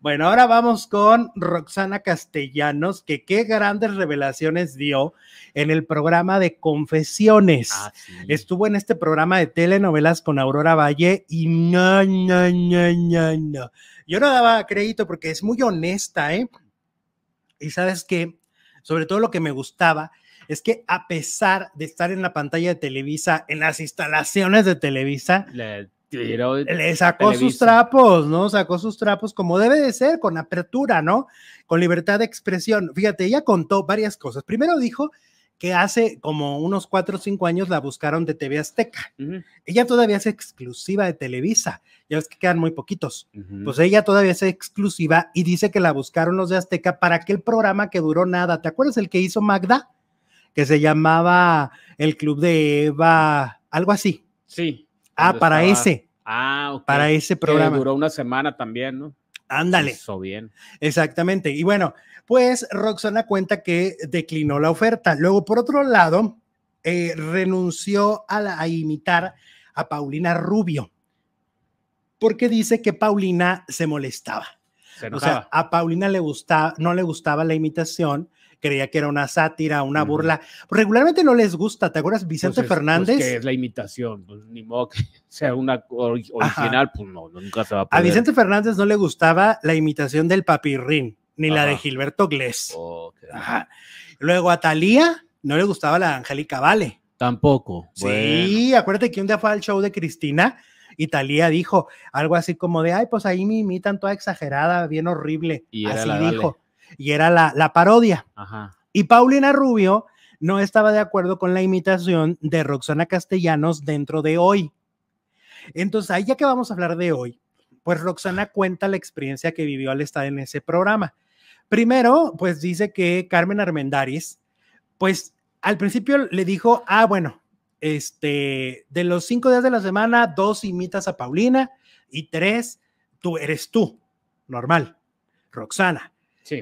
Bueno, ahora vamos con Roxana Castellanos, que qué grandes revelaciones dio en el programa de Confesiones. Ah, Estuvo en este programa de telenovelas con Aurora Valle y no, Yo no daba crédito porque es muy honesta, ¿eh? Y sabes que, sobre todo lo que me gustaba es que a pesar de estar en la pantalla de Televisa, en las instalaciones de Televisa, le sacó sus trapos, ¿no? Sacó sus trapos como debe de ser, con apertura, ¿no? Con libertad de expresión. Fíjate, ella contó varias cosas. Primero dijo que hace como unos cuatro o cinco años la buscaron de TV Azteca. Ella todavía es exclusiva de Televisa, ya ves que quedan muy poquitos. Pues ella todavía es exclusiva y dice que la buscaron los de Azteca para aquel programa que duró nada. ¿Te acuerdas el que hizo Magda? Que se llamaba El Club de Eva, algo así. Sí. Ah, para ese. Ah, ok. Para ese programa. duró una semana también, ¿no? Ándale. Eso bien. Exactamente. Y bueno, pues Roxana cuenta que declinó la oferta. Luego, por otro lado, eh, renunció a, imitar a Paulina Rubio, porque dice que Paulina se molestaba. o sea, a Paulina le gustaba, no le gustaba la imitación creía que era una sátira, una burla. Regularmente no les gusta, ¿te acuerdas? Vicente pues pues, Fernández. que es la imitación, pues, ni modo que sea una original, pues no, nunca se va a poder. A Vicente Fernández no le gustaba la imitación del papirrín, ni la de Gilberto Glés. Luego a Talía no le gustaba la de Angélica Vale. Tampoco. Sí, acuérdate que un día fue al show de Cristina y Talía dijo algo así como de, ay, pues ahí me imitan toda exagerada, bien horrible. Y así dijo y era la, parodia. Y Paulina Rubio no estaba de acuerdo con la imitación de Roxana Castellanos dentro de hoy. Entonces, ahí ya que vamos a hablar de hoy, pues Roxana cuenta la experiencia que vivió al estar en ese programa. Primero, pues dice que Carmen Armendáriz, pues al principio le dijo, ah, bueno, este, de los cinco días de la semana, dos imitas a Paulina y tres, tú eres tú, normal, Roxana.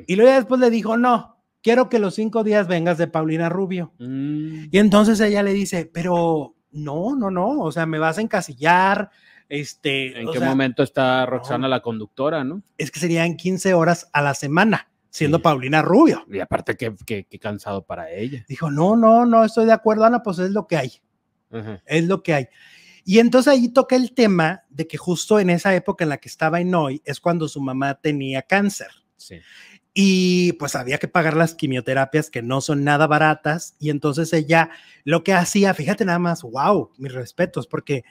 Y luego después le dijo, no, quiero que los cinco días vengas de Paulina Rubio. Mm. Y entonces ella le dice, pero no, no, no, o sea, me vas a encasillar. Este, ¿En qué momento está Roxana la conductora, no? Es que serían 15 horas a la semana, siendo Paulina Rubio. Y aparte, qué, cansado para ella. Dijo, no, no, no, estoy de acuerdo, Ana, pues es lo que hay. Es lo que hay. Y entonces ahí toca el tema de que justo en esa época en la que estaba en hoy es cuando su mamá tenía cáncer. Sí y pues había que pagar las quimioterapias que no son nada baratas y entonces ella lo que hacía, fíjate nada más, wow, mis respetos, porque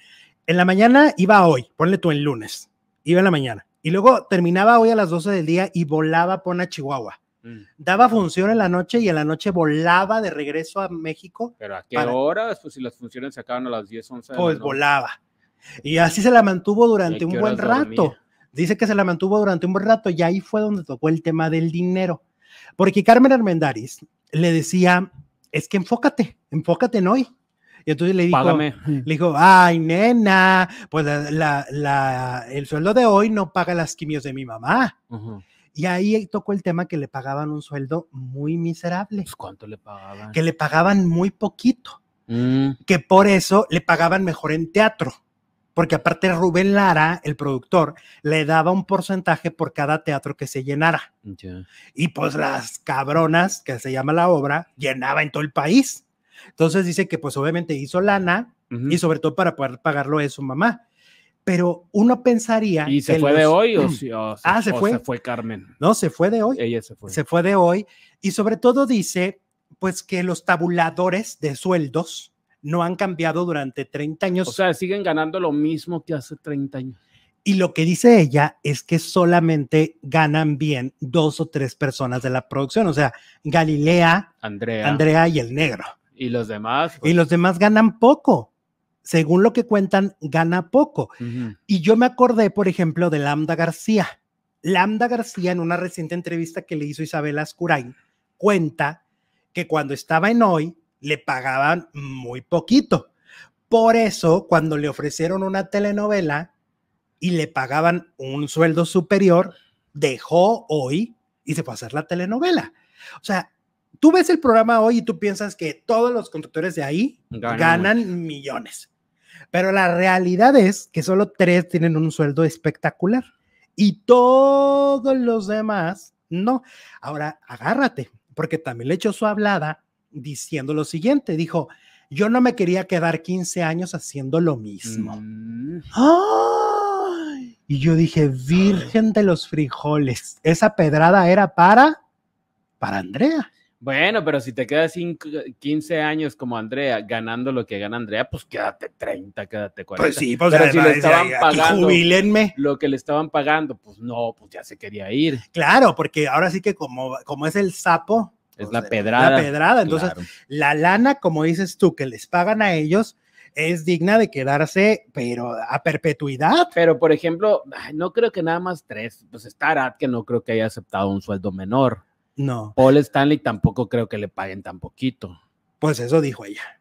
en la mañana iba hoy, ponle tú en lunes, iba en la mañana y luego terminaba hoy a las 12 del día y volaba por a Chihuahua. Mm. Daba función en la noche y en la noche volaba de regreso a México. ¿Pero a qué horas? Pues si las funciones se acaban a las 10, 11. pues volaba. Y así se la mantuvo durante un buen rato. Dice que se la mantuvo durante un buen rato y ahí fue donde tocó el tema del dinero. Porque Carmen Armendaris le decía, es que enfócate, enfócate en hoy. Y entonces le dijo, le dijo, ay, nena, pues el sueldo de hoy no paga las quimios de mi mamá. Y ahí tocó el tema que le pagaban un sueldo muy miserable. Pues, ¿Cuánto le pagaban? Que le pagaban muy poquito. Mm. Que por eso le pagaban mejor en teatro porque aparte Rubén Lara, el productor, le daba un porcentaje por cada teatro que se llenara. Y pues las cabronas, que se llama la obra, llenaba en todo el país. Entonces dice que pues obviamente hizo lana y sobre todo para poder pagarlo es su mamá. Pero uno pensaría... ¿Y se fue de hoy o, mm. ah, se, fue? Carmen? No, se fue de hoy. Ella se fue. Se fue de hoy. Y sobre todo dice pues que los tabuladores de sueldos no han cambiado durante 30 años. O sea, siguen ganando lo mismo que hace 30 años. Y lo que dice ella es que solamente ganan bien dos o tres personas de la producción, o sea, Galilea, Andrea, Andrea y el negro. Y los demás. Pues. Y los demás ganan poco. Según lo que cuentan, gana poco. Y yo me acordé, por ejemplo, de Lambda García. Lambda García, en una reciente entrevista que le hizo Isabel Ascurain, cuenta que cuando estaba en Hoy, le pagaban muy poquito. Por eso, cuando le ofrecieron una telenovela y le pagaban un sueldo superior, dejó hoy y se fue a hacer la telenovela. O sea, tú ves el programa hoy y tú piensas que todos los conductores de ahí ganan, millones. Pero la realidad es que solo tres tienen un sueldo espectacular y todos los demás no. Ahora, agárrate, porque también le echó su hablada diciendo lo siguiente, dijo, yo no me quería quedar 15 años haciendo lo mismo. Mm. Y yo dije, virgen de los frijoles, esa pedrada era para, para Andrea. Bueno, pero si te quedas 15 años como Andrea, ganando lo que gana Andrea, pues quédate 30, quédate 40. Pues sí, pues si le estaban pagando lo que le estaban pagando, pues no, pues ya se quería ir. Claro, porque ahora sí que como, como es el sapo, es la pedrada. La pedrada. Entonces, la lana, como dices tú, que les pagan a ellos, es digna de quedarse, pero a perpetuidad. Pero, por ejemplo, no creo que nada más tres. Pues Starat, que no creo que haya aceptado un sueldo menor. No. Paul Stanley tampoco creo que le paguen tan poquito. Pues eso dijo ella.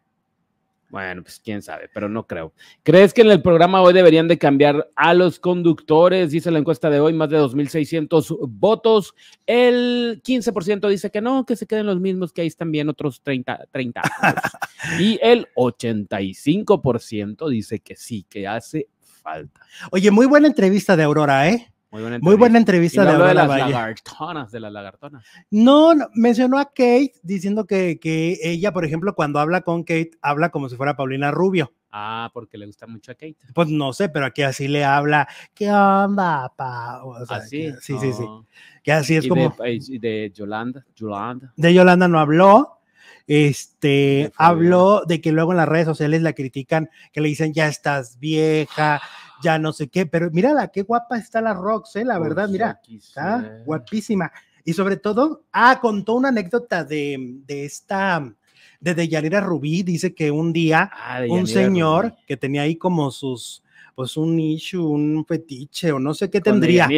Bueno, pues quién sabe, pero no creo. ¿Crees que en el programa hoy deberían de cambiar a los conductores? Dice la encuesta de hoy, más de 2.600 votos. El 15% dice que no, que se queden los mismos, que ahí están bien otros 30. 30 y el 85% dice que sí, que hace falta. Oye, muy buena entrevista de Aurora, ¿eh? Muy buena entrevista, de, la las lagartonas, de las lagartonas. No, mencionó a Kate diciendo que, ella, por ejemplo, cuando habla con Kate, habla como si fuera Paulina Rubio. Ah, porque le gusta mucho a Kate. Pues no sé, pero aquí así le habla, ¿qué onda, pa? ¿Así? ¿Ah, sí, sí, sí. Ah. Que así es como... De, de Yolanda, Yolanda. De Yolanda no habló. Este, habló de que luego en las redes sociales la critican, que le dicen, ya estás vieja, ya no sé qué, pero mírala, qué guapa está la Rox, eh, la verdad, mira, está guapísima. Y sobre todo, ah, contó una anécdota de, de esta, de Deyanira Rubí, dice que un día ah, un señor que tenía ahí como sus, pues un nicho, un fetiche o no sé qué tendría.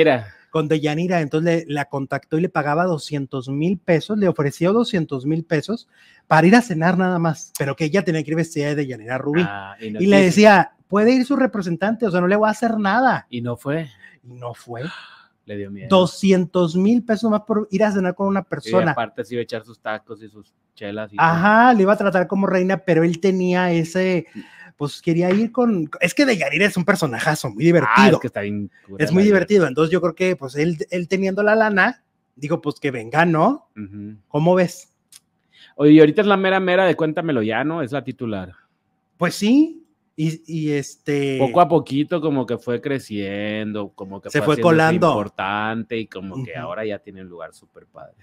Con Deyanira, entonces la contactó y le pagaba 200 mil pesos, le ofreció 200 mil pesos para ir a cenar nada más, pero que ella tenía que ir vestida de Deyanira Rubí. Ah, y le decía, puede ir su representante, o sea, no le va a hacer nada. Y no fue. Y no fue. Le dio miedo. 200 mil pesos más por ir a cenar con una persona. Y aparte se iba a echar sus tacos y sus chelas. Y Ajá, le iba a tratar como reina, pero él tenía ese, pues quería ir con... Es que de Yarir es un personajazo muy ah, divertido. es que está Es muy divertido, entonces yo creo que pues él, él teniendo la lana, digo pues que venga, ¿no? ¿Cómo ves? Oye, y ahorita es la mera mera de Cuéntamelo ya, ¿no? Es la titular. Pues sí, y, este. Poco a poquito, como que fue creciendo, como que se fue, colando. Importante y como que ahora ya tiene un lugar súper padre.